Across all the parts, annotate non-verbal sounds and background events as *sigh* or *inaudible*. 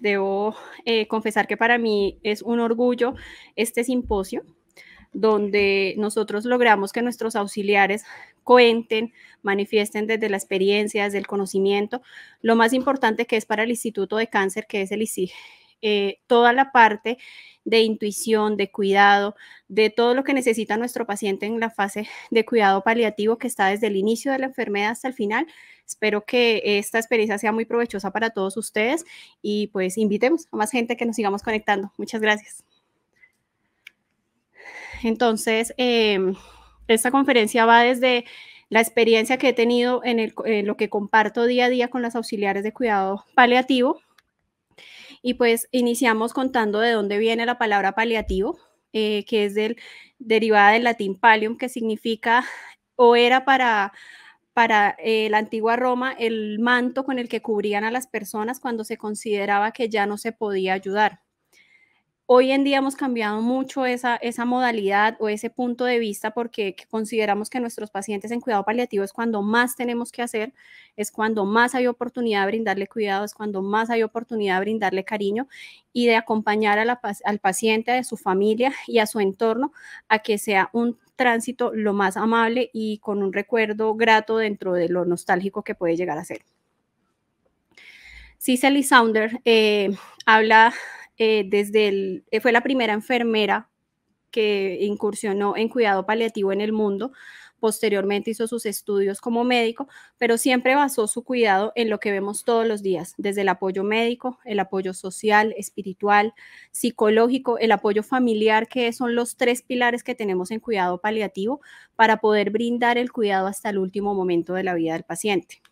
debo eh, confesar que para mí es un orgullo este simposio donde nosotros logramos que nuestros auxiliares cuenten, manifiesten desde la experiencia, desde el conocimiento, lo más importante que es para el Instituto de Cáncer, que es el ICIG, eh, toda la parte de intuición, de cuidado, de todo lo que necesita nuestro paciente en la fase de cuidado paliativo que está desde el inicio de la enfermedad hasta el final. Espero que esta experiencia sea muy provechosa para todos ustedes y pues invitemos a más gente que nos sigamos conectando. Muchas gracias. Entonces, em, esta conferencia va desde la experiencia que he tenido en, en, lo que comparto día a día con las auxiliares de cuidado paliativo y pues iniciamos contando de dónde viene la palabra paliativo, eh, que es del, derivada del latín palium, que significa o era para para eh, la antigua Roma el manto con el que cubrían a las personas cuando se consideraba que ya no se podía ayudar. Hoy en día hemos cambiado mucho esa, esa modalidad o ese punto de vista porque consideramos que nuestros pacientes en cuidado paliativo es cuando más tenemos que hacer, es cuando más hay oportunidad de brindarle cuidado, es cuando más hay oportunidad de brindarle cariño y de acompañar al paciente, a su familia *laughs* y a su entorno a que sea un tránsito lo más amable y con un recuerdo grato dentro de lo nostálgico que puede llegar a ser. Cicely Sounder eh, habla eh, desde eh, fue la primera enfermera que incursionó en cuidado paliativo en el mundo. Posteriormente hizo sus estudios como médico, pero siempre basó su cuidado en lo que vemos todos los días, desde el apoyo médico, el apoyo social, espiritual, psicológico, el apoyo familiar, que son los tres pilares que tenemos en cuidado paliativo para poder brindar el cuidado hasta el último momento de la vida del paciente.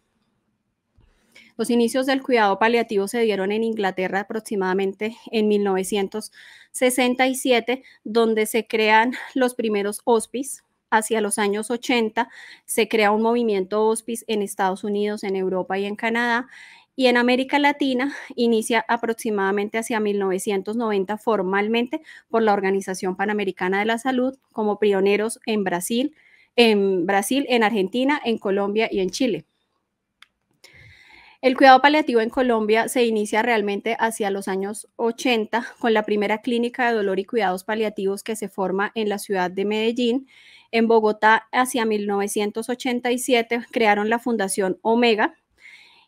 Los inicios del cuidado paliativo se dieron en Inglaterra aproximadamente en 1967, donde se crean los primeros hospices, hacia los años 80 se crea un movimiento hospice en Estados Unidos, en Europa y en Canadá. Y en América Latina inicia aproximadamente hacia 1990 formalmente por la Organización Panamericana de la Salud como pioneros en Brasil, en Brasil, en Argentina, en Colombia y en Chile. El cuidado paliativo en Colombia se inicia realmente hacia los años 80 con la primera clínica de dolor y cuidados paliativos que se forma en la ciudad de Medellín. En Bogotá, hacia 1987, crearon la Fundación Omega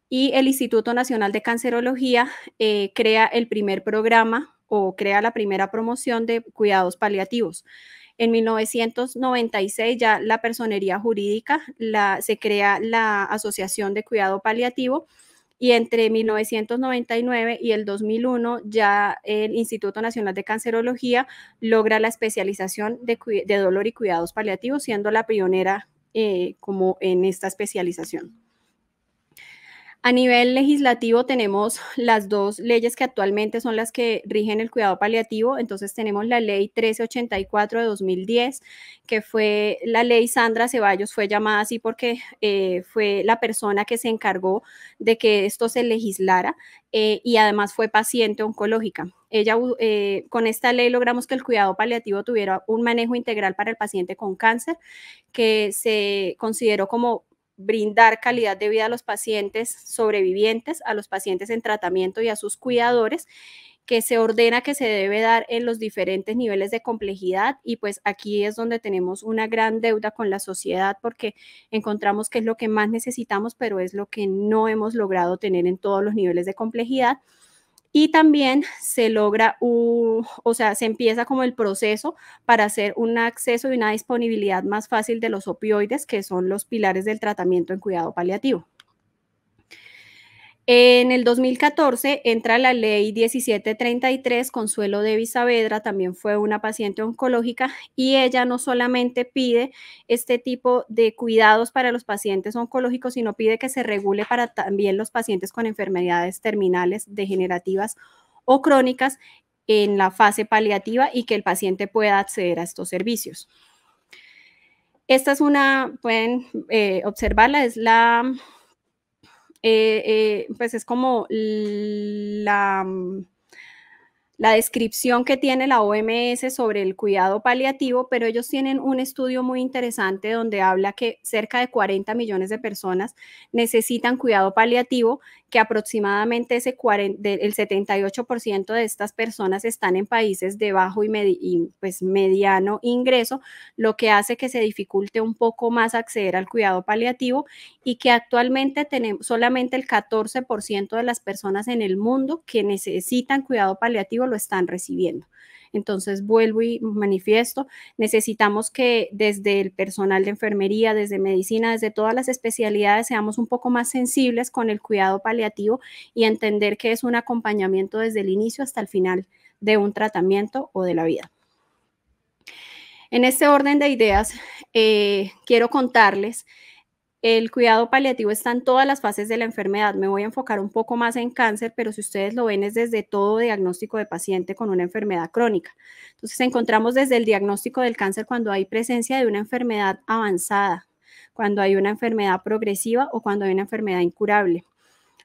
y el Instituto Nacional de Cancerología eh, crea el primer programa o crea la primera promoción de cuidados paliativos. En 1996 ya la personería jurídica, se crea la Asociación de Cuidado Paliativo y entre 1999 y el 2001 ya el Instituto Nacional de Cancerología logra la especialización de, dolor y cuidados paliativos, siendo la pionera eh, como en esta especialización. A nivel legislativo tenemos las dos leyes que actualmente son las que rigen el cuidado paliativo. Entonces tenemos la ley 1384 de 2010, que fue la ley Sandra Ceballos, fue llamada así porque eh, fue la persona que se encargó de que esto se legislara eh, y además fue paciente oncológica. Ella, eh, con esta ley logramos que el cuidado paliativo tuviera un manejo integral para el paciente con cáncer, que se consideró como brindar calidad de vida a los pacientes sobrevivientes, a los pacientes en tratamiento y a sus cuidadores que se ordena que se debe dar en los diferentes niveles de complejidad y pues aquí es donde tenemos una gran deuda con la sociedad porque encontramos que es lo que más necesitamos, pero es lo que no hemos logrado tener en todos los niveles de complejidad y también se logra, o sea, se empieza como el proceso para hacer un acceso y una disponibilidad más fácil de los opioides, que son los pilares del tratamiento en cuidado paliativo. En el 2014 entra la ley 1733, Consuelo de Visavedra también fue una paciente oncológica y ella no solamente pide este tipo de cuidados para los pacientes oncológicos, sino pide que se regule para también los pacientes con enfermedades terminales degenerativas o crónicas en la fase paliativa y que el paciente pueda acceder a estos servicios. Esta es una, pueden eh, observarla, es la eh, eh, pues es como la, mm, la descripción que tiene la OMS sobre el cuidado paliativo, pero ellos tienen un estudio muy interesante donde habla que cerca de 40 millones de personas necesitan cuidado paliativo que aproximadamente ese el 78% de estas personas están en países de bajo y, pues mediano ingreso, lo que hace que se dificulte un poco más acceder al cuidado paliativo y que actualmente tenemos solamente el 14% de las personas en el mundo que necesitan cuidado paliativo lo están recibiendo. Entonces, vuelvo y manifiesto, necesitamos que desde el personal de enfermería, desde medicina, desde todas las especialidades, seamos un poco más sensibles con el cuidado paliativo paliativo y entender que es un acompañamiento desde el inicio hasta el final de un tratamiento o de la vida. En este orden de ideas, eh, quiero contarles, el cuidado paliativo está en todas las fases de la enfermedad. Me voy a enfocar un poco más en cáncer, pero si ustedes lo ven es desde todo diagnóstico de paciente con una enfermedad crónica. Entonces encontramos desde el diagnóstico del cáncer cuando hay presencia de una enfermedad avanzada, cuando hay una enfermedad progresiva o cuando hay una enfermedad incurable.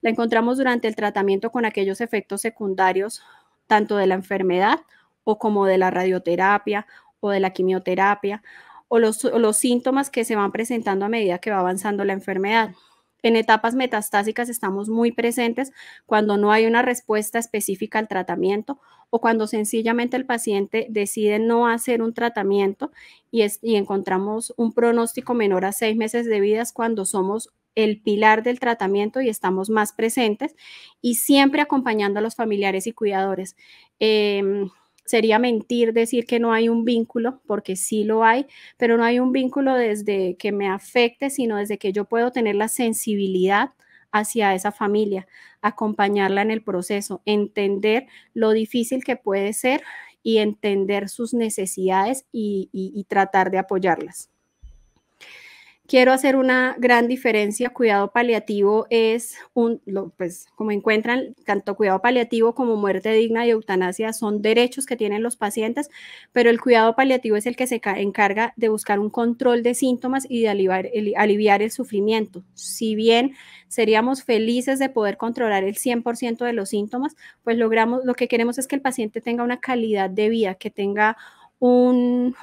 La encontramos durante el tratamiento con aquellos efectos secundarios tanto de la enfermedad o como de la radioterapia o de la quimioterapia o los, síntomas que se van presentando a medida que va avanzando la enfermedad. En etapas metastásicas estamos muy presentes cuando no hay una respuesta específica al tratamiento o cuando sencillamente el paciente decide no hacer un tratamiento y, y encontramos un pronóstico menor a seis meses de vida cuando somos el pilar del tratamiento y estamos más presentes y siempre acompañando a los familiares y cuidadores. Em, sería mentir decir que no hay un vínculo, porque sí lo hay, pero no hay un vínculo desde que me afecte, sino desde que yo puedo tener la sensibilidad hacia esa familia, acompañarla en el proceso, entender lo difícil que puede ser y entender sus necesidades y tratar de apoyarlas quiero hacer una gran diferencia. Cuidado paliativo es un, pues como encuentran, tanto cuidado paliativo como muerte digna y eutanasia son derechos que tienen los pacientes, pero el cuidado paliativo es el que se encarga de buscar un control de síntomas y de aliviar el, aliviar el sufrimiento. Si bien seríamos felices de poder controlar el 100% de los síntomas, pues logramos, lo que queremos es que el paciente tenga una calidad de vida, que tenga un,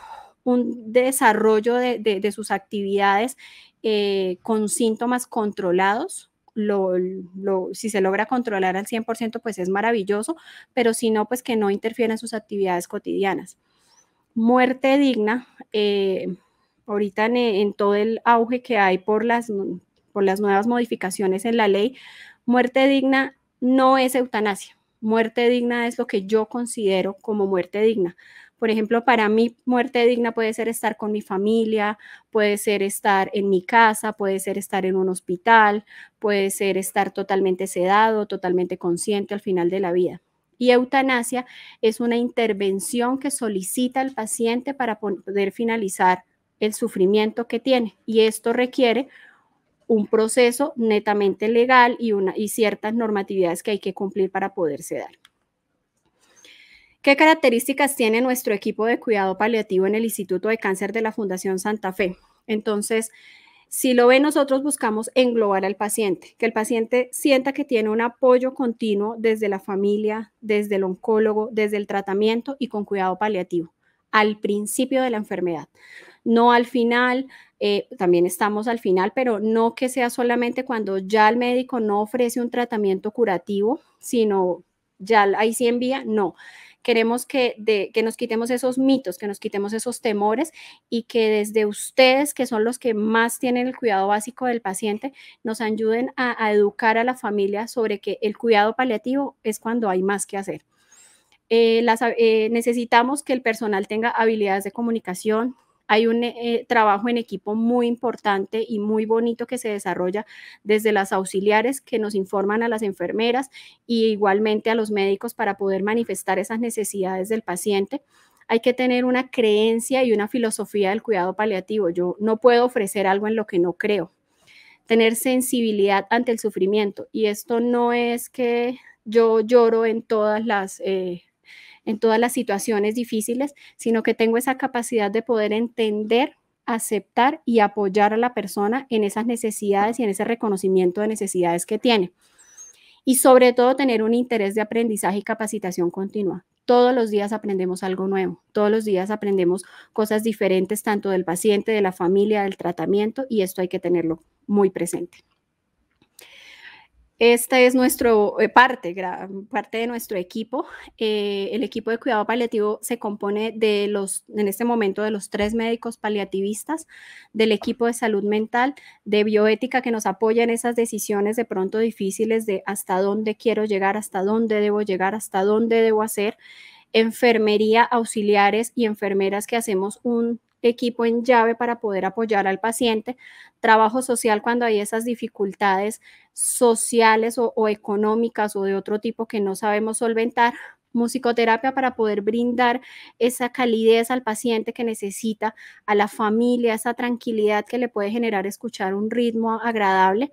un desarrollo de, sus actividades eh, con síntomas controlados. si se logra controlar al 100%, pues es maravilloso, pero si no, pues que no interfiera en sus actividades cotidianas. Muerte digna, eh, ahorita en, todo el auge que hay por las, por las nuevas modificaciones en la ley, muerte digna no es eutanasia. Muerte digna es lo que yo considero como muerte digna. Por ejemplo, para mí muerte digna puede ser estar con mi familia, puede ser estar en mi casa, puede ser estar en un hospital, puede ser estar totalmente sedado, totalmente consciente al final de la vida. Y eutanasia es una intervención que solicita el paciente para poder finalizar el sufrimiento que tiene. Y esto requiere un proceso netamente legal y, y ciertas normatividades que hay que cumplir para poder sedar. ¿Qué características tiene nuestro equipo de cuidado paliativo en el Instituto de Cáncer de la Fundación Santa Fe? Entonces, si lo ve, nosotros buscamos englobar al paciente, que el paciente sienta que tiene un apoyo continuo desde la familia, desde el oncólogo, desde el tratamiento y con cuidado paliativo, al principio de la enfermedad, no al final. Eh, también estamos al final, pero no que sea solamente cuando ya el médico no ofrece un tratamiento curativo, sino ya ahí sí envía, no Queremos que, que nos quitemos esos mitos, que nos quitemos esos temores y que desde ustedes, que son los que más tienen el cuidado básico del paciente, nos ayuden a, educar a la familia sobre que el cuidado paliativo es cuando hay más que hacer. Eh, eh, necesitamos que el personal tenga habilidades de comunicación, hay un eh, trabajo en equipo muy importante y muy bonito que se desarrolla desde las auxiliares que nos informan a las enfermeras y igualmente a los médicos para poder manifestar esas necesidades del paciente hay que tener una creencia y una filosofía del cuidado paliativo. Yo no puedo ofrecer algo en lo que no creo. Tener sensibilidad ante el sufrimiento. Y esto no es que yo lloro en todas las eh, en todas las situaciones difíciles, sino que tengo esa capacidad de poder entender, aceptar y apoyar a la persona en esas necesidades y en ese reconocimiento de necesidades que tiene. Y sobre todo tener un interés de aprendizaje y capacitación continua. Todos los días aprendemos algo nuevo, todos los días aprendemos cosas diferentes tanto del paciente, de la familia, del tratamiento y esto hay que tenerlo muy presente. Esta es nuestro eh, parte, parte de nuestro equipo. Eh, el equipo de cuidado paliativo se compone de los, en este momento, de los tres médicos paliativistas, del equipo de salud mental, de bioética que nos apoya en esas decisiones de pronto difíciles de hasta dónde quiero llegar, hasta dónde debo llegar, hasta dónde debo hacer, enfermería auxiliares y enfermeras que hacemos un equipo en llave para poder apoyar al paciente, trabajo social cuando hay esas dificultades sociales o, económicas o de otro tipo que no sabemos solventar, musicoterapia para poder brindar esa calidez al paciente que necesita, a la familia, esa tranquilidad que le puede generar escuchar un ritmo agradable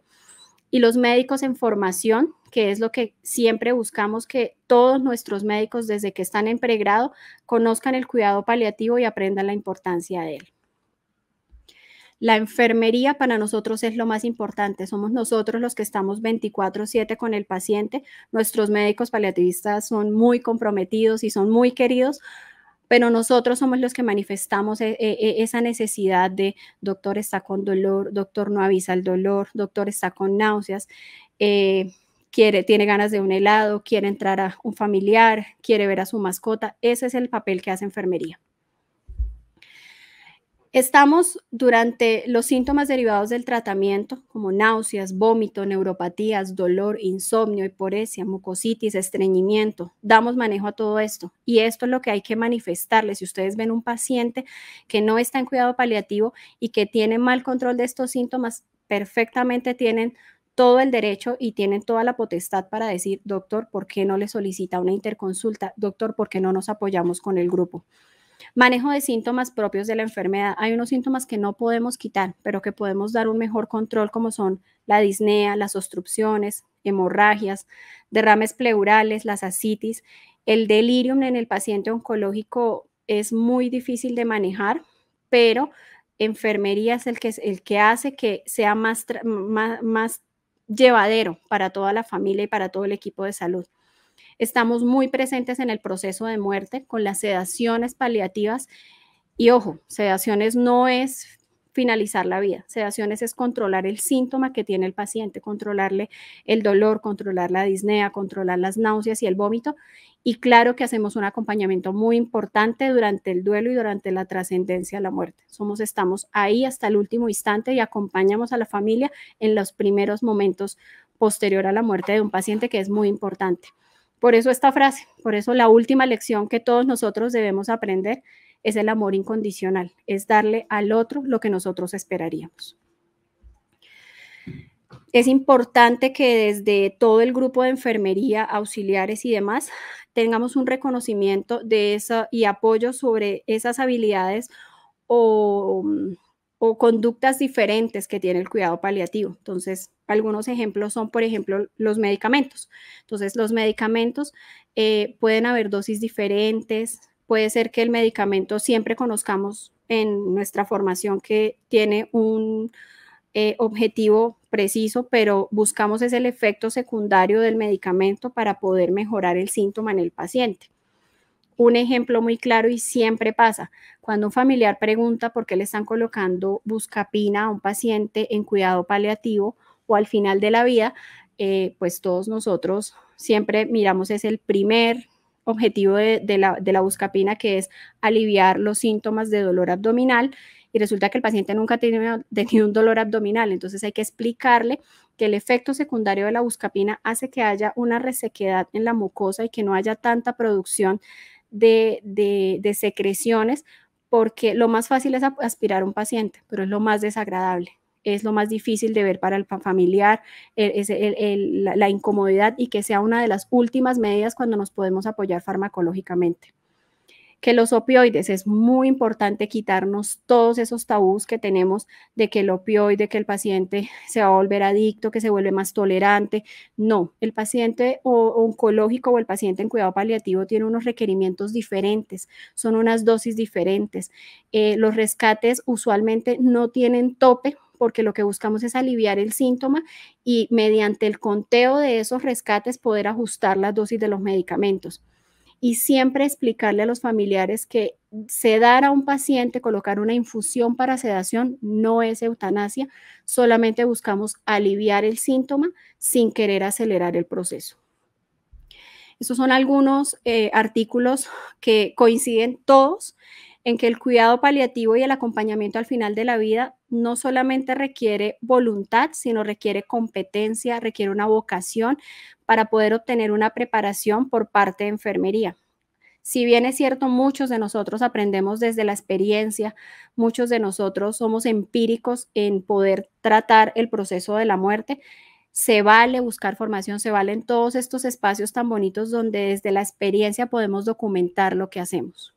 y los médicos en formación, que es lo que siempre buscamos que todos nuestros médicos desde que están en pregrado conozcan el cuidado paliativo y aprendan la importancia de él. La enfermería para nosotros es lo más importante. Somos nosotros los que estamos 24/7 con el paciente. Nuestros médicos paliativistas son muy comprometidos y son muy queridos pero nosotros somos los que manifestamos e, e, e, esa necesidad de doctor está con dolor, doctor no avisa el dolor, doctor está con náuseas, eh, quiere, tiene ganas de un helado, quiere entrar a un familiar, quiere ver a su mascota. Ese es el papel que hace enfermería. Estamos durante los síntomas derivados del tratamiento, como náuseas, vómito, neuropatías, dolor, insomnio, hiporesia, mucositis, estreñimiento. Damos manejo a todo esto y esto es lo que hay que manifestarle. Si ustedes ven un paciente que no está en cuidado paliativo y que tiene mal control de estos síntomas, perfectamente tienen todo el derecho y tienen toda la potestad para decir, doctor, ¿por qué no le solicita una interconsulta? Doctor, ¿por qué no nos apoyamos con el grupo? Manejo de síntomas propios de la enfermedad. Hay unos síntomas que no podemos quitar, pero que podemos dar un mejor control, como son la disnea, las obstrucciones, hemorragias, derrames pleurales, las ascitis. El delirium en el paciente oncológico es muy difícil de manejar, pero enfermería es el que, el que hace que sea más, más llevadero para toda la familia y para todo el equipo de salud. Estamos muy presentes en el proceso de muerte con las sedaciones paliativas. Y ojo, sedaciones no es finalizar la vida. Sedaciones es controlar el síntoma que tiene el paciente, controlarle el dolor, controlar la disnea, controlar las náuseas y el vómito. Y claro que hacemos un acompañamiento muy importante durante el duelo y durante la trascendencia a la muerte. Somos, estamos ahí hasta el último instante y acompañamos a la familia en los primeros momentos posterior a la muerte de un paciente que es muy importante. Por eso esta frase, por eso la última lección que todos nosotros debemos aprender es el amor incondicional, es darle al otro lo que nosotros esperaríamos. Es importante que desde todo el grupo de enfermería, auxiliares y demás, tengamos un reconocimiento de eso y apoyo sobre esas habilidades o mm, o conductas diferentes que tiene el cuidado paliativo. Entonces, algunos ejemplos son, por ejemplo, los medicamentos. Entonces, los medicamentos eh, pueden haber dosis diferentes, puede ser que el medicamento siempre conozcamos en nuestra formación que tiene un eh, objetivo preciso, pero buscamos es el efecto secundario del medicamento para poder mejorar el síntoma en el paciente. Un ejemplo muy claro y siempre pasa, cuando un familiar pregunta por qué le están colocando buscapina a un paciente en cuidado paliativo o al final de la vida, eh, pues todos nosotros siempre miramos es el primer objetivo de, la, de la buscapina, que es aliviar los síntomas de dolor abdominal y resulta que el paciente nunca ha tenido, un dolor abdominal. Entonces hay que explicarle que el efecto secundario de la buscapina hace que haya una resequedad en la mucosa y que no haya tanta producción de, secreciones, porque lo más fácil es aspirar a un paciente, pero es lo más desagradable es lo más difícil de ver para el familiar, es el, la incomodidad y que sea una de las últimas medidas cuando nos podemos apoyar farmacológicamente que los opioides es muy importante quitarnos todos esos tabús que tenemos de que el opioide, que el paciente *laughs* se va a volver adicto, que se vuelve más tolerante. No, el paciente oncológico o el paciente en cuidado paliativo tiene unos requerimientos diferentes, son unas dosis diferentes. Eh, los rescates usualmente no tienen tope porque lo que buscamos es aliviar el síntoma y mediante el conteo de esos rescates poder ajustar las dosis de los medicamentos y siempre explicarle a los familiares que sedar a un paciente, colocar una infusión para sedación, no es eutanasia, solamente buscamos aliviar el síntoma sin querer acelerar el proceso. Estos son algunos eh, artículos que coinciden todos en que el cuidado paliativo y el acompañamiento al final de la vida no solamente requiere voluntad, sino requiere competencia, requiere una vocación para poder obtener una preparación por parte de enfermería. Si bien es cierto, muchos de nosotros aprendemos desde la experiencia, muchos de nosotros somos empíricos en poder tratar el proceso de la muerte, se vale buscar formación, se valen todos estos espacios tan bonitos donde desde la experiencia podemos documentar lo que hacemos.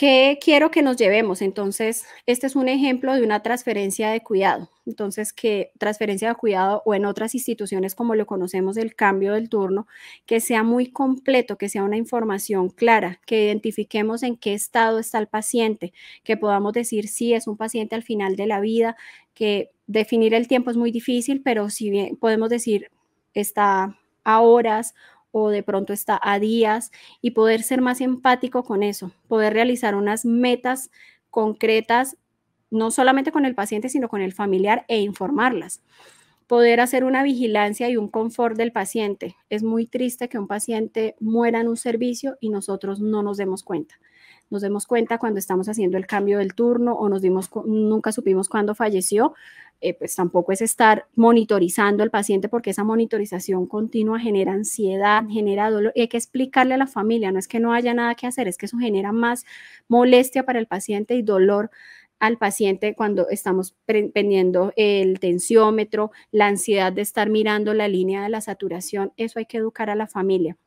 ¿Qué quiero que nos llevemos? Entonces, este es un ejemplo de una transferencia de cuidado. Entonces, que transferencia de cuidado o en otras instituciones como lo conocemos, el cambio del turno, que sea muy completo, que sea una información clara, que identifiquemos en qué estado está el paciente, que podamos decir si es un paciente al final de la vida, que definir el tiempo es muy difícil, pero si bien podemos decir está a horas o de pronto está a días y poder ser más empático con eso, poder realizar unas metas concretas, no solamente con el paciente, sino con el familiar e informarlas. Poder hacer una vigilancia y un confort del paciente. Es muy triste que un paciente muera en un servicio y nosotros no nos demos cuenta. Nos demos cuenta cuando estamos haciendo el cambio del turno o nos dimos, nunca supimos cuándo falleció, eh, pues tampoco es estar monitorizando al paciente porque esa monitorización continua genera ansiedad, genera dolor y hay que explicarle a la familia, no es que no haya nada que hacer, es que eso genera más molestia para el paciente y dolor al paciente cuando estamos prendiendo el tensiómetro, la ansiedad de estar mirando la línea de la saturación, eso hay que educar a la familia.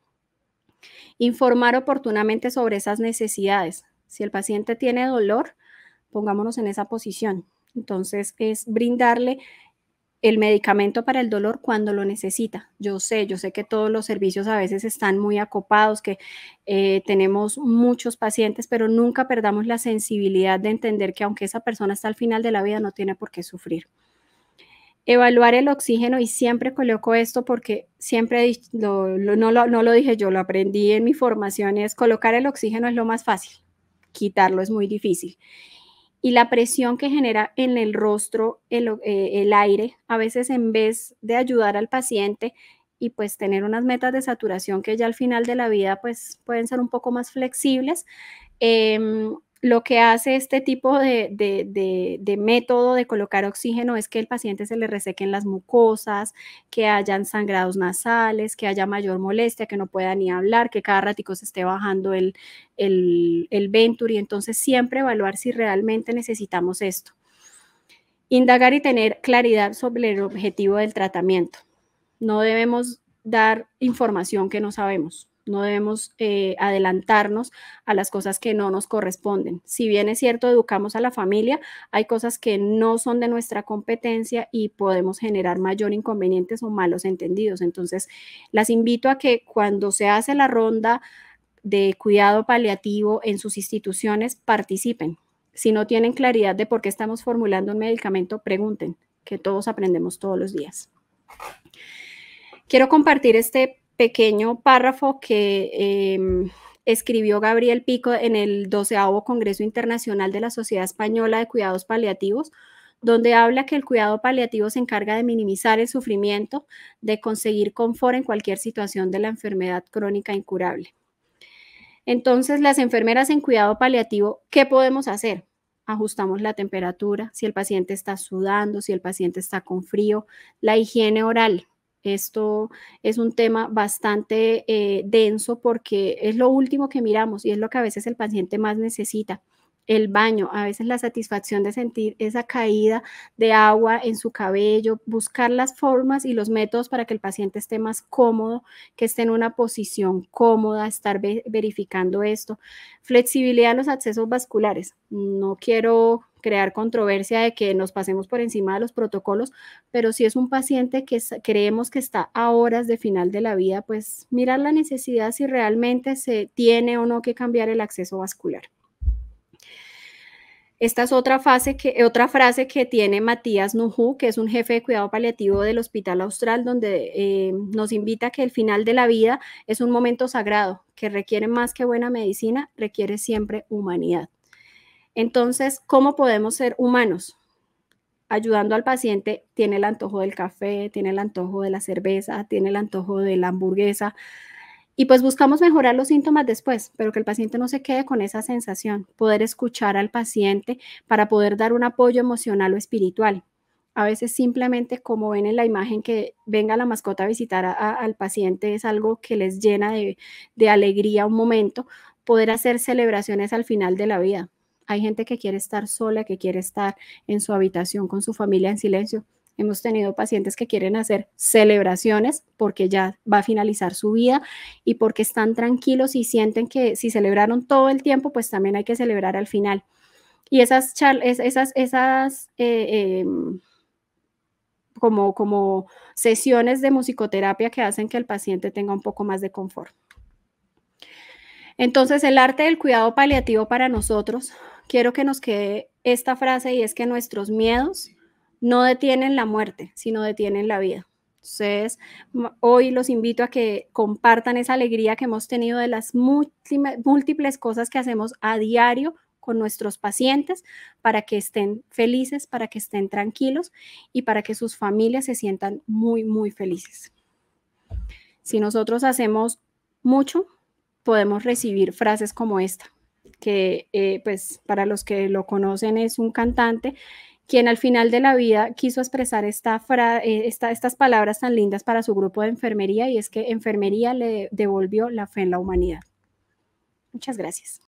Informar oportunamente sobre esas necesidades. Si el paciente tiene dolor, pongámonos en esa posición. Entonces es brindarle el medicamento para el dolor cuando lo necesita. Yo sé, yo sé que todos los servicios a veces están muy acopados, que eh, tenemos muchos pacientes, pero nunca perdamos la sensibilidad de entender que aunque esa persona está al final de la vida, no tiene por qué sufrir. Evaluar el oxígeno, y siempre coloco esto porque siempre no, lo, no lo dije yo, lo aprendí en mi formación, es colocar el oxígeno es lo más fácil, quitarlo es muy difícil y la presión que genera en el rostro eh, el, aire, a veces en vez de ayudar al paciente y pues tener unas metas de saturación que ya al final de la vida pues pueden ser un poco más flexibles, em, lo que hace este tipo de, método de colocar oxígeno es que el paciente se le resequen las mucosas, que hayan sangrados nasales, que haya mayor molestia, que no pueda ni hablar, que cada ratico se esté bajando el, el, el Venturi. Entonces, siempre evaluar si realmente necesitamos esto. Indagar y tener claridad sobre el objetivo del tratamiento. No debemos dar información que no sabemos. No debemos eh, adelantarnos a las cosas que no nos corresponden. Si bien es cierto, educamos a la familia, hay cosas que no son de nuestra competencia y podemos generar mayor inconvenientes o malos entendidos. Entonces, las invito a que cuando se hace la ronda de cuidado paliativo en sus instituciones, participen. Si no tienen claridad de por qué estamos formulando un medicamento, pregunten, que todos aprendemos todos los días. Quiero compartir este pequeño párrafo que em, escribió Gabriel Pico en el 12 Congreso Internacional de la Sociedad Española de Cuidados Paliativos, donde habla que el cuidado paliativo se encarga de minimizar el sufrimiento, de conseguir confort en cualquier situación de la enfermedad crónica incurable. Entonces, las enfermeras en cuidado paliativo, ¿qué podemos hacer? Ajustamos la temperatura, si el paciente está sudando, si el paciente está con frío, la higiene oral, esto es un tema bastante eh, denso porque es lo último que miramos y es lo que a veces el paciente más necesita el baño, a veces la satisfacción de sentir esa caída de agua en su cabello, buscar las formas y los métodos para que el paciente esté más cómodo, que esté en una posición cómoda, estar verificando esto. Flexibilidad en los accesos vasculares. No quiero crear controversia de que nos pasemos por encima de los protocolos, pero si es un paciente que creemos que está a horas de final de la vida, pues mirar la necesidad si realmente se tiene o no que cambiar el acceso vascular. Esta es otra, fase que, otra frase que tiene Matías Nujú, que es un jefe de cuidado paliativo del Hospital Austral, donde eh, nos invita que el final de la vida es un momento sagrado, que requiere más que buena medicina, requiere siempre humanidad. Entonces, ¿cómo podemos ser humanos? Ayudando al paciente, tiene el antojo del café, tiene el antojo de la cerveza, tiene el antojo de la hamburguesa, y pues buscamos mejorar los síntomas después, pero que el paciente no se quede con esa sensación, poder escuchar al paciente para poder dar un apoyo emocional o espiritual. A veces simplemente como ven en la imagen que venga la mascota a visitar al paciente es algo que les llena de alegría un momento, poder hacer celebraciones al final de la vida. Hay gente que quiere estar sola, que quiere estar en su habitación con su familia en silencio. Hemos tenido pacientes que quieren hacer celebraciones porque ya va a finalizar su vida y porque están tranquilos y sienten que si celebraron todo el tiempo, pues también hay que celebrar al final. Y esas esas, esas eh, em, como, como sesiones de musicoterapia que hacen que el paciente tenga un poco más de confort. Entonces, el arte del cuidado paliativo para nosotros quiero que nos quede esta frase y es que nuestros miedos no detienen la muerte, sino detienen la vida. Entonces, hoy los invito a que compartan esa alegría que hemos tenido de las múltiples cosas que hacemos a diario con nuestros pacientes para que estén felices, para que estén tranquilos y para que sus familias se sientan muy, muy felices. Si nosotros hacemos mucho, podemos recibir frases como esta que eh, pues para los que lo conocen es un cantante, quien al final de la vida quiso expresar eh, esta estas palabras tan lindas para su grupo de enfermería y es que enfermería le devolvió la fe en la humanidad. Muchas gracias.